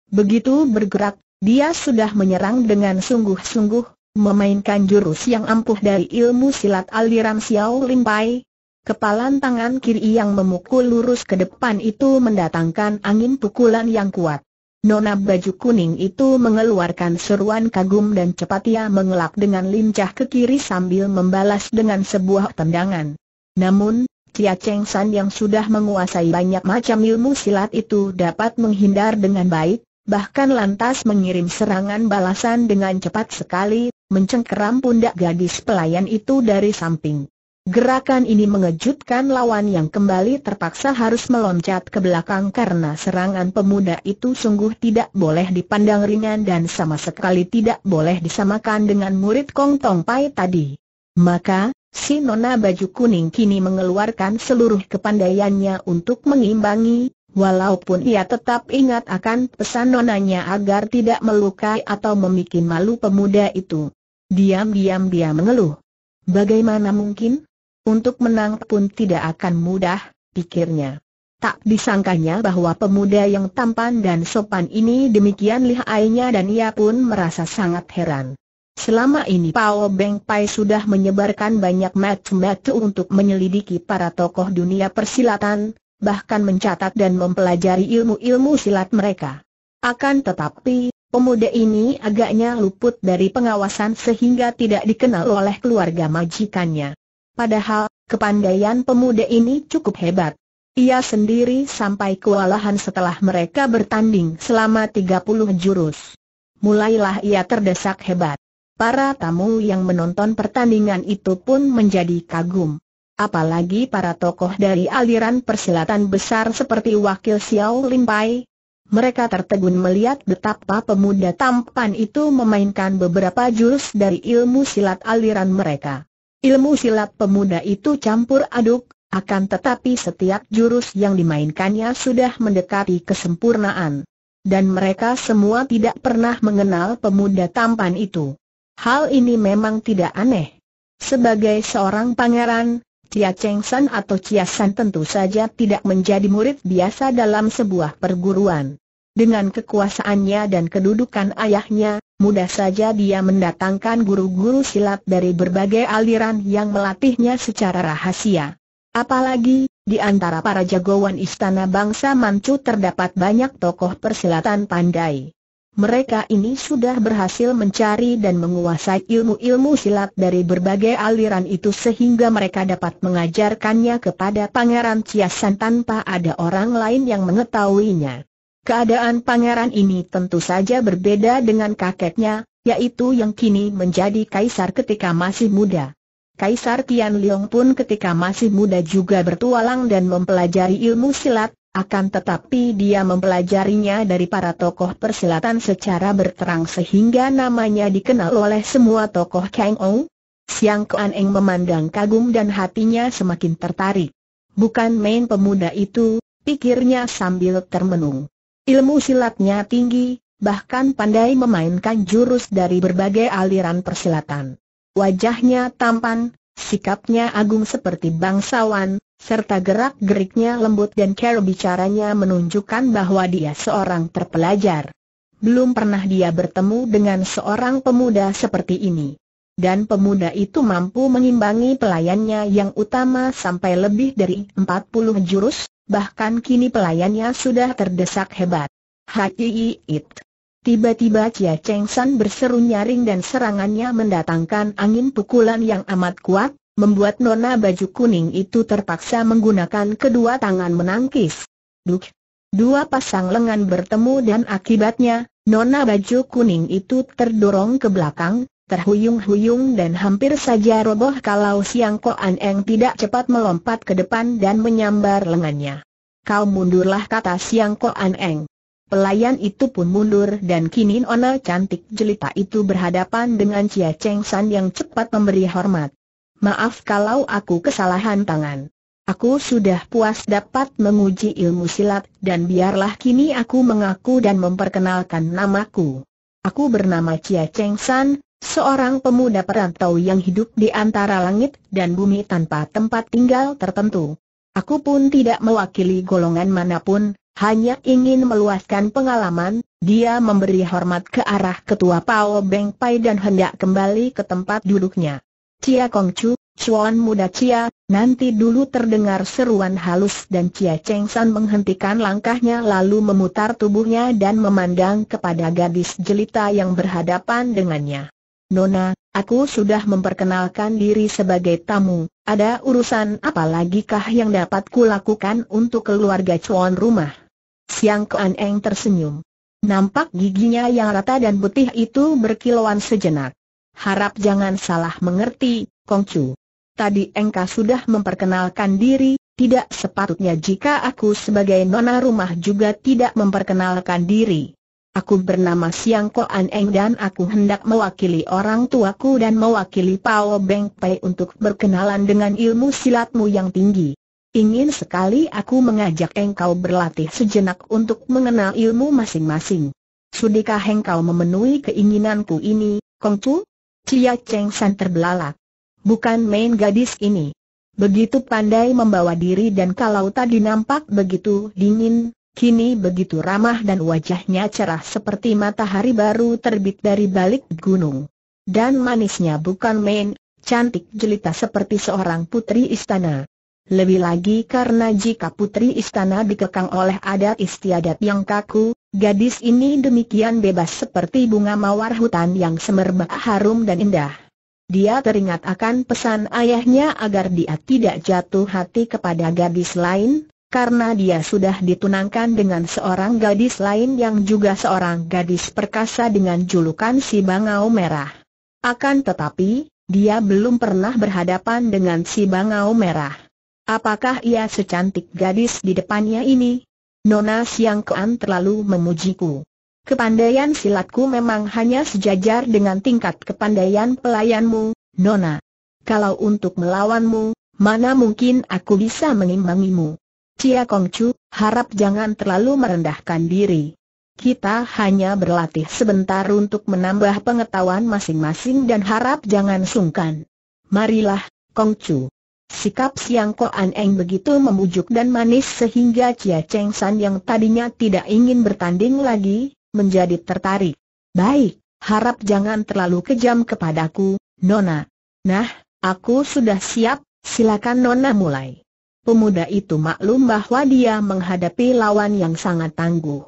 Begitu bergerak, dia sudah menyerang dengan sungguh-sungguh, memainkan jurus yang ampuh dari ilmu silat aliran Xiao Lim Pai. Kepalan tangan kiri yang memukul lurus ke depan itu mendatangkan angin pukulan yang kuat. Nona baju kuning itu mengeluarkan seruan kagum dan cepat ia mengelak dengan lincah ke kiri sambil membalas dengan sebuah tendangan. Namun, Cia Cheng San yang sudah menguasai banyak macam ilmu silat itu dapat menghindar dengan baik, bahkan lantas mengirim serangan balasan dengan cepat sekali, mencengkeram pundak gadis pelayan itu dari samping. Gerakan ini mengejutkan lawan yang kembali terpaksa harus meloncat ke belakang karena serangan pemuda itu sungguh tidak boleh dipandang ringan dan sama sekali tidak boleh disamakan dengan murid Kong Tong Pai tadi. Maka, si nona baju kuning kini mengeluarkan seluruh kepandaiannya untuk mengimbangi, walaupun ia tetap ingat akan pesan nonanya agar tidak melukai atau memikin malu pemuda itu. Diam-diam dia mengeluh. Bagaimana mungkin? Untuk menang pun tidak akan mudah, pikirnya. Tak disangkanya bahwa pemuda yang tampan dan sopan ini demikian lihainya dan ia pun merasa sangat heran. Selama ini Pao Beng Pai sudah menyebarkan banyak match match untuk menyelidiki para tokoh dunia persilatan, bahkan mencatat dan mempelajari ilmu-ilmu silat mereka. Akan tetapi, pemuda ini agaknya luput dari pengawasan sehingga tidak dikenal oleh keluarga majikannya. Padahal, kepandaian pemuda ini cukup hebat. Ia sendiri sampai kewalahan setelah mereka bertanding selama 30 jurus. Mulailah ia terdesak hebat. Para tamu yang menonton pertandingan itu pun menjadi kagum. Apalagi para tokoh dari aliran persilatan besar seperti wakil Xiao Limpai. Mereka tertegun melihat betapa pemuda tampan itu memainkan beberapa jurus dari ilmu silat aliran mereka. Ilmu silat pemuda itu campur aduk, akan tetapi setiap jurus yang dimainkannya sudah mendekati kesempurnaan. Dan mereka semua tidak pernah mengenal pemuda tampan itu. Hal ini memang tidak aneh. Sebagai seorang pangeran, Cia Cheng San atau Cia San tentu saja tidak menjadi murid biasa dalam sebuah perguruan. Dengan kekuasaannya dan kedudukan ayahnya, mudah saja dia mendatangkan guru-guru silat dari berbagai aliran yang melatihnya secara rahasia. Apalagi, di antara para jagoan istana bangsa Manchu terdapat banyak tokoh persilatan pandai. Mereka ini sudah berhasil mencari dan menguasai ilmu-ilmu silat dari berbagai aliran itu sehingga mereka dapat mengajarkannya kepada Pangeran Ciasan tanpa ada orang lain yang mengetahuinya. Keadaan pangeran ini tentu saja berbeda dengan kakeknya, yaitu yang kini menjadi kaisar ketika masih muda. Kaisar Tian Liong pun ketika masih muda juga bertualang dan mempelajari ilmu silat, akan tetapi dia mempelajarinya dari para tokoh persilatan secara berterang sehingga namanya dikenal oleh semua tokoh Kang Ou. Siang Kuan Eng memandang kagum dan hatinya semakin tertarik. Bukan main pemuda itu, pikirnya sambil termenung. Ilmu silatnya tinggi, bahkan pandai memainkan jurus dari berbagai aliran persilatan. Wajahnya tampan, sikapnya agung seperti bangsawan, serta gerak-geriknya lembut dan cara bicaranya menunjukkan bahwa dia seorang terpelajar. Belum pernah dia bertemu dengan seorang pemuda seperti ini. Dan pemuda itu mampu mengimbangi pelayannya yang utama sampai lebih dari 40 jurus, bahkan kini pelayannya sudah terdesak hebat. Hati it. Tiba-tiba Chia Cheng San berseru nyaring dan serangannya mendatangkan angin pukulan yang amat kuat, membuat nona baju kuning itu terpaksa menggunakan kedua tangan menangkis. Duk! Dua pasang lengan bertemu dan akibatnya, nona baju kuning itu terdorong ke belakang, terhuyung-huyung dan hampir saja roboh kalau Siang Koan Eng tidak cepat melompat ke depan dan menyambar lengannya. Kau mundurlah kata Siang Koan Eng. Pelayan itu pun mundur dan kini Ona cantik jelita itu berhadapan dengan Cia Cheng San yang cepat memberi hormat. Maaf kalau aku kesalahan tangan. Aku sudah puas dapat menguji ilmu silat dan biarlah kini aku mengaku dan memperkenalkan namaku. Aku bernama Cia Cheng San, Seorang pemuda perantau yang hidup di antara langit dan bumi tanpa tempat tinggal tertentu. Aku pun tidak mewakili golongan manapun, hanya ingin meluaskan pengalaman, dia memberi hormat ke arah ketua Pao Beng Pai dan hendak kembali ke tempat duduknya. Cia Kong Chu, Chuan muda Cia, nanti dulu terdengar seruan halus dan Cia Cheng San menghentikan langkahnya lalu memutar tubuhnya dan memandang kepada gadis jelita yang berhadapan dengannya. Nona, aku sudah memperkenalkan diri sebagai tamu, ada urusan apa lagi kah yang dapat kulakukan untuk keluarga cuan rumah? Siang Kuan Eng tersenyum. Nampak giginya yang rata dan putih itu berkilauan sejenak. Harap jangan salah mengerti, Kongcu. Tadi engkau sudah memperkenalkan diri, tidak sepatutnya jika aku sebagai nona rumah juga tidak memperkenalkan diri. Aku bernama Siang Ko Eng dan aku hendak mewakili orang tuaku dan mewakili Pao Beng Pei untuk berkenalan dengan ilmu silatmu yang tinggi. Ingin sekali aku mengajak engkau berlatih sejenak untuk mengenal ilmu masing-masing. Sudikah engkau memenuhi keinginanku ini, Kongfu? Cia Cheng San terbelalak. Bukan main gadis ini. Begitu pandai membawa diri dan kalau tadi nampak begitu dingin, Kini begitu ramah dan wajahnya cerah seperti matahari baru terbit dari balik gunung. Dan manisnya bukan main, cantik jelita seperti seorang putri istana. Lebih lagi karena jika putri istana dikekang oleh adat istiadat yang kaku, gadis ini demikian bebas seperti bunga mawar hutan yang semerbak harum dan indah. Dia teringat akan pesan ayahnya agar dia tidak jatuh hati kepada gadis lain, karena dia sudah ditunangkan dengan seorang gadis lain yang juga seorang gadis perkasa dengan julukan si Bangau Merah. Akan tetapi, dia belum pernah berhadapan dengan si Bangau Merah. Apakah ia secantik gadis di depannya ini? Nona Siang Kuan terlalu memujiku. Kepandaian silatku memang hanya sejajar dengan tingkat kepandaian pelayanmu, Nona. Kalau untuk melawanmu, mana mungkin aku bisa mengimbangimu? Cia Kongcu, harap jangan terlalu merendahkan diri. Kita hanya berlatih sebentar untuk menambah pengetahuan masing-masing dan harap jangan sungkan. Marilah, Kongcu. Sikap Siang Ko An Eng begitu membujuk dan manis sehingga Cia Cheng San yang tadinya tidak ingin bertanding lagi, menjadi tertarik. Baik, harap jangan terlalu kejam kepadaku, Nona. Nah, aku sudah siap, silakan Nona mulai pemuda itu maklum bahwa dia menghadapi lawan yang sangat tangguh.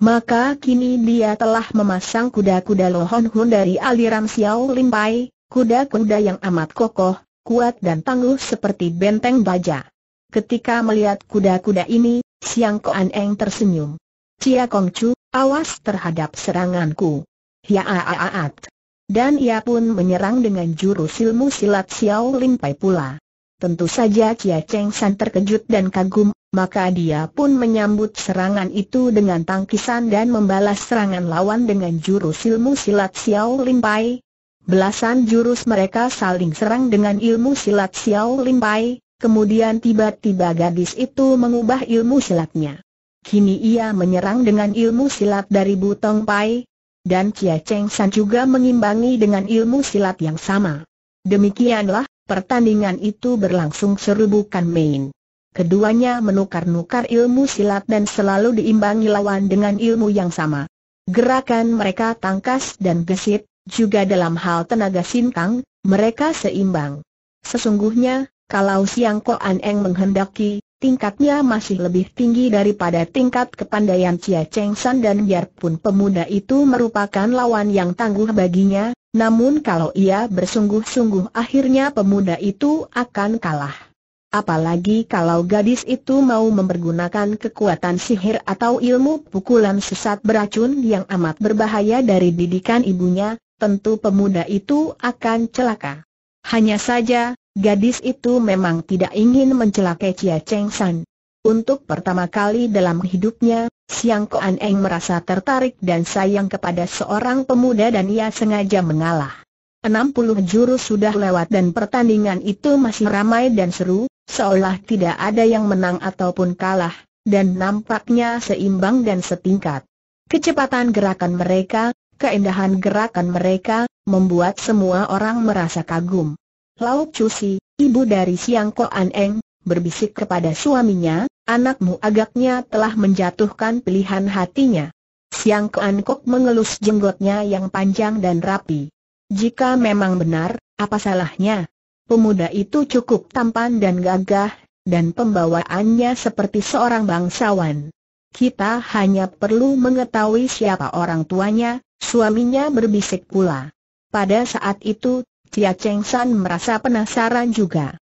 Maka kini dia telah memasang kuda-kuda Lohon Hun dari aliran Xiao Limpai, kuda-kuda yang amat kokoh, kuat dan tangguh seperti benteng baja. Ketika melihat kuda-kuda ini, Siang Koan Eng tersenyum. Cia Kong Chu, awas terhadap seranganku. Ya aat. Dan ia pun menyerang dengan jurus ilmu silat Xiao Limpai pula. Tentu saja Chia Cheng San terkejut dan kagum, maka dia pun menyambut serangan itu dengan tangkisan dan membalas serangan lawan dengan jurus ilmu silat Xiao Lin Pai. Belasan jurus mereka saling serang dengan ilmu silat Xiao Lin Pai, kemudian tiba-tiba gadis itu mengubah ilmu silatnya. Kini ia menyerang dengan ilmu silat dari Butong Pai, dan Chia Cheng San juga mengimbangi dengan ilmu silat yang sama. Demikianlah, Pertandingan itu berlangsung seru bukan main. Keduanya menukar-nukar ilmu silat dan selalu diimbangi lawan dengan ilmu yang sama. Gerakan mereka tangkas dan gesit, juga dalam hal tenaga sintang, mereka seimbang. Sesungguhnya, kalau Siang Koan Eng menghendaki, tingkatnya masih lebih tinggi daripada tingkat kepandaian Cia Cheng San dan biarpun pemuda itu merupakan lawan yang tangguh baginya, namun kalau ia bersungguh-sungguh akhirnya pemuda itu akan kalah. Apalagi kalau gadis itu mau mempergunakan kekuatan sihir atau ilmu pukulan sesat beracun yang amat berbahaya dari didikan ibunya, tentu pemuda itu akan celaka. Hanya saja, gadis itu memang tidak ingin mencelakai Chia Cheng San. Untuk pertama kali dalam hidupnya, Siang Koan Eng merasa tertarik dan sayang kepada seorang pemuda dan ia sengaja mengalah. 60 jurus sudah lewat dan pertandingan itu masih ramai dan seru, seolah tidak ada yang menang ataupun kalah, dan nampaknya seimbang dan setingkat. Kecepatan gerakan mereka, keindahan gerakan mereka, membuat semua orang merasa kagum. Lau Cusi, ibu dari Siang Koan Eng, berbisik kepada suaminya, Anakmu agaknya telah menjatuhkan pilihan hatinya. Siang Keankok mengelus jenggotnya yang panjang dan rapi. Jika memang benar, apa salahnya? Pemuda itu cukup tampan dan gagah, dan pembawaannya seperti seorang bangsawan. Kita hanya perlu mengetahui siapa orang tuanya, suaminya berbisik pula. Pada saat itu, Tia Cheng San merasa penasaran juga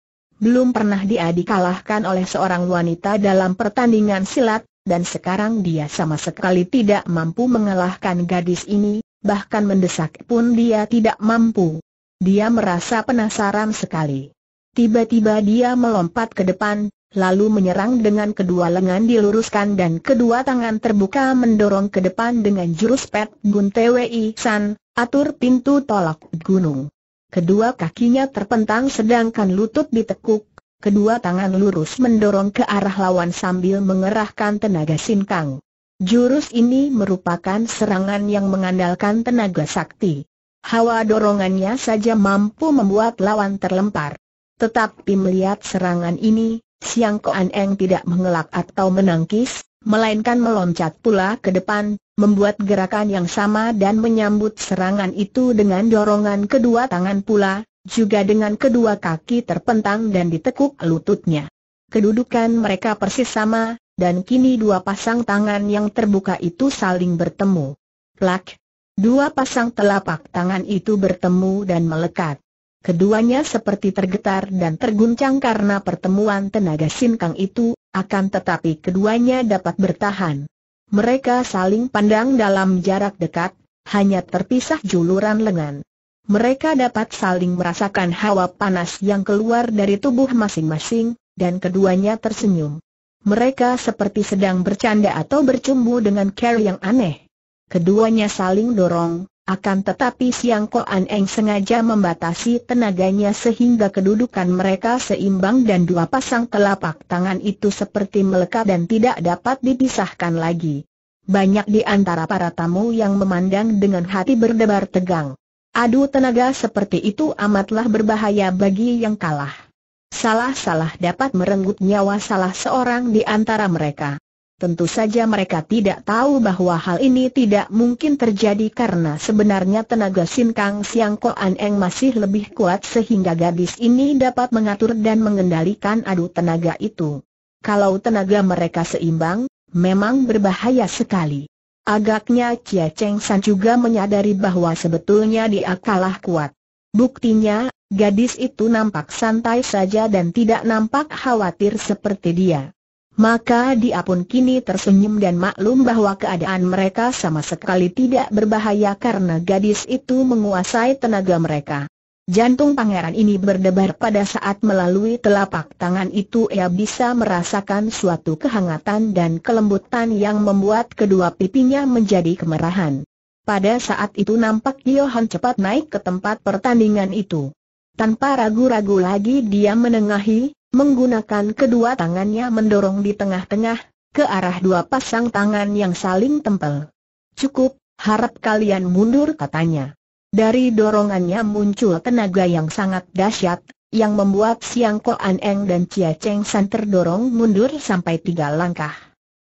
belum pernah dia dikalahkan oleh seorang wanita dalam pertandingan silat, dan sekarang dia sama sekali tidak mampu mengalahkan gadis ini, bahkan mendesak pun dia tidak mampu. Dia merasa penasaran sekali. Tiba-tiba dia melompat ke depan, lalu menyerang dengan kedua lengan diluruskan dan kedua tangan terbuka mendorong ke depan dengan jurus pet Gun Twi San, atur pintu tolak gunung. Kedua kakinya terpentang sedangkan lutut ditekuk, kedua tangan lurus mendorong ke arah lawan sambil mengerahkan tenaga sinkang. Jurus ini merupakan serangan yang mengandalkan tenaga sakti. Hawa dorongannya saja mampu membuat lawan terlempar. Tetapi melihat serangan ini, Siang Koan Eng tidak mengelak atau menangkis, melainkan meloncat pula ke depan, membuat gerakan yang sama dan menyambut serangan itu dengan dorongan kedua tangan pula, juga dengan kedua kaki terpentang dan ditekuk lututnya. Kedudukan mereka persis sama, dan kini dua pasang tangan yang terbuka itu saling bertemu. Plak! Dua pasang telapak tangan itu bertemu dan melekat. Keduanya seperti tergetar dan terguncang karena pertemuan tenaga sinkang itu, akan tetapi keduanya dapat bertahan. Mereka saling pandang dalam jarak dekat, hanya terpisah juluran lengan. Mereka dapat saling merasakan hawa panas yang keluar dari tubuh masing-masing, dan keduanya tersenyum. Mereka seperti sedang bercanda atau bercumbu dengan cara yang aneh. Keduanya saling dorong, akan tetapi Siang Koan Eng sengaja membatasi tenaganya sehingga kedudukan mereka seimbang dan dua pasang telapak tangan itu seperti melekat dan tidak dapat dipisahkan lagi. Banyak di antara para tamu yang memandang dengan hati berdebar tegang. Adu tenaga seperti itu amatlah berbahaya bagi yang kalah. Salah-salah dapat merenggut nyawa salah seorang di antara mereka. Tentu saja mereka tidak tahu bahwa hal ini tidak mungkin terjadi karena sebenarnya tenaga Sin Kang Siang Ko Eng masih lebih kuat sehingga gadis ini dapat mengatur dan mengendalikan adu tenaga itu. Kalau tenaga mereka seimbang, memang berbahaya sekali. Agaknya Chia Cheng San juga menyadari bahwa sebetulnya dia kalah kuat. Buktinya, gadis itu nampak santai saja dan tidak nampak khawatir seperti dia. Maka dia pun kini tersenyum dan maklum bahwa keadaan mereka sama sekali tidak berbahaya karena gadis itu menguasai tenaga mereka. Jantung pangeran ini berdebar pada saat melalui telapak tangan itu ia bisa merasakan suatu kehangatan dan kelembutan yang membuat kedua pipinya menjadi kemerahan. Pada saat itu nampak Johan cepat naik ke tempat pertandingan itu. Tanpa ragu-ragu lagi dia menengahi, Menggunakan kedua tangannya mendorong di tengah-tengah, ke arah dua pasang tangan yang saling tempel. Cukup, harap kalian mundur katanya. Dari dorongannya muncul tenaga yang sangat dahsyat, yang membuat Siang Koan Eng dan Chia Cheng San terdorong mundur sampai tiga langkah.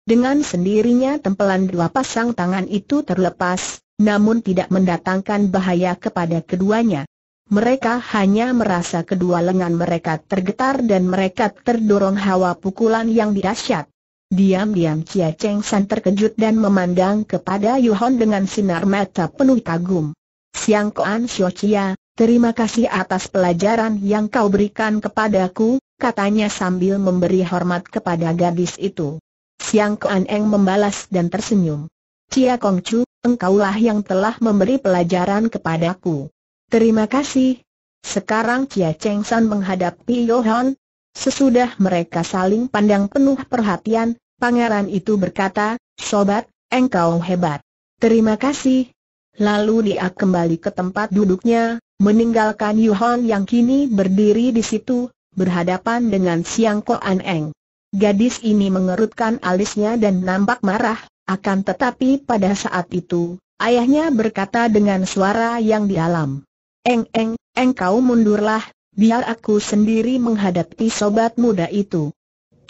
Dengan sendirinya tempelan dua pasang tangan itu terlepas, namun tidak mendatangkan bahaya kepada keduanya mereka hanya merasa kedua lengan mereka tergetar dan mereka terdorong hawa pukulan yang dirasyat. Diam-diam Chia Cheng San terkejut dan memandang kepada Yuhon dengan sinar mata penuh kagum. Siang Koan Xiao Chia, terima kasih atas pelajaran yang kau berikan kepadaku, katanya sambil memberi hormat kepada gadis itu. Siang Koan Eng membalas dan tersenyum. Chia Kong Chu, engkaulah yang telah memberi pelajaran kepadaku. Terima kasih. Sekarang Chia Cheng San menghadapi Yohan. Sesudah mereka saling pandang penuh perhatian, pangeran itu berkata, Sobat, engkau hebat. Terima kasih. Lalu dia kembali ke tempat duduknya, meninggalkan Yohan yang kini berdiri di situ, berhadapan dengan Siang Koan Eng. Gadis ini mengerutkan alisnya dan nampak marah, akan tetapi pada saat itu, ayahnya berkata dengan suara yang dialam. Eng-eng, engkau mundurlah, biar aku sendiri menghadapi sobat muda itu.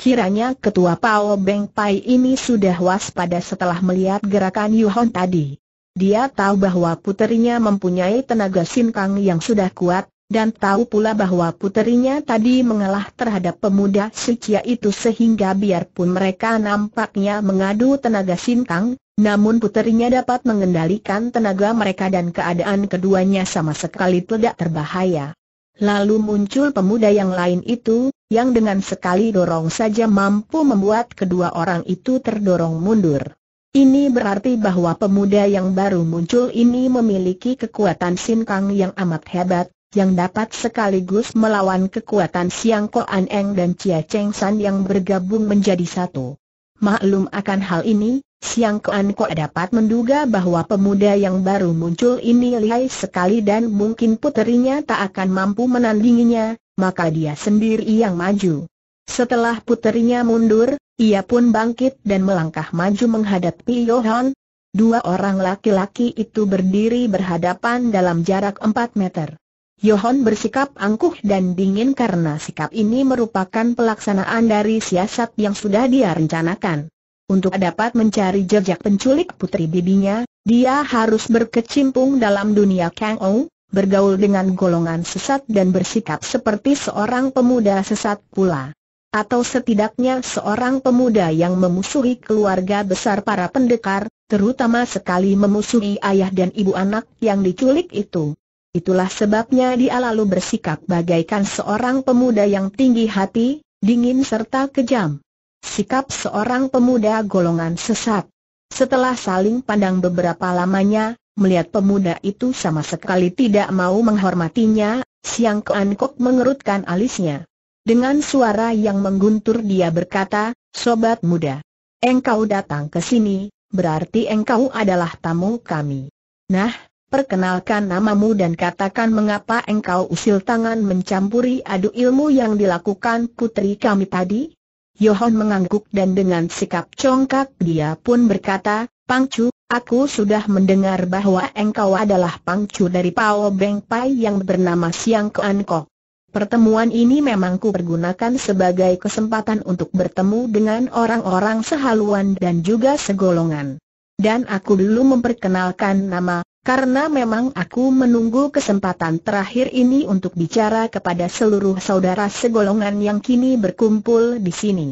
Kiranya ketua Pao Beng Pai ini sudah waspada setelah melihat gerakan Yuhon tadi. Dia tahu bahwa puterinya mempunyai tenaga sinkang yang sudah kuat, dan tahu pula bahwa puterinya tadi mengalah terhadap pemuda Sikia itu sehingga biarpun mereka nampaknya mengadu tenaga sinkang, namun puterinya dapat mengendalikan tenaga mereka dan keadaan keduanya sama sekali tidak terbahaya. Lalu muncul pemuda yang lain itu, yang dengan sekali dorong saja mampu membuat kedua orang itu terdorong mundur. Ini berarti bahwa pemuda yang baru muncul ini memiliki kekuatan sinkang yang amat hebat, yang dapat sekaligus melawan kekuatan Siang Ko An Eng dan Chia Cheng San yang bergabung menjadi satu. Maklum akan hal ini, Siang Kuan Kok dapat menduga bahwa pemuda yang baru muncul ini lihai sekali dan mungkin puterinya tak akan mampu menandinginya, maka dia sendiri yang maju. Setelah puterinya mundur, ia pun bangkit dan melangkah maju menghadapi Yohan. Dua orang laki-laki itu berdiri berhadapan dalam jarak empat meter. Yohan bersikap angkuh dan dingin karena sikap ini merupakan pelaksanaan dari siasat yang sudah dia rencanakan. Untuk dapat mencari jejak penculik putri bibinya, dia harus berkecimpung dalam dunia Kang Ong, bergaul dengan golongan sesat dan bersikap seperti seorang pemuda sesat pula. Atau setidaknya seorang pemuda yang memusuhi keluarga besar para pendekar, terutama sekali memusuhi ayah dan ibu anak yang diculik itu. Itulah sebabnya dia lalu bersikap bagaikan seorang pemuda yang tinggi hati, dingin serta kejam. Sikap seorang pemuda golongan sesat. Setelah saling pandang beberapa lamanya, melihat pemuda itu sama sekali tidak mau menghormatinya, Siang Kuan mengerutkan alisnya. Dengan suara yang mengguntur dia berkata, Sobat muda, engkau datang ke sini, berarti engkau adalah tamu kami. Nah, perkenalkan namamu dan katakan mengapa engkau usil tangan mencampuri adu ilmu yang dilakukan putri kami tadi? Yohon mengangguk dan dengan sikap congkak dia pun berkata, Pangcu, aku sudah mendengar bahwa engkau adalah Pangcu dari Pao Beng Pai yang bernama Siang Kuan Kok. Pertemuan ini memang ku pergunakan sebagai kesempatan untuk bertemu dengan orang-orang sehaluan dan juga segolongan. Dan aku dulu memperkenalkan nama karena memang aku menunggu kesempatan terakhir ini untuk bicara kepada seluruh saudara segolongan yang kini berkumpul di sini.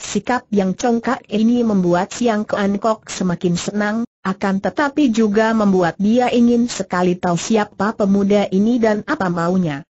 Sikap yang congkak ini membuat Siang Kean Kok semakin senang, akan tetapi juga membuat dia ingin sekali tahu siapa pemuda ini dan apa maunya.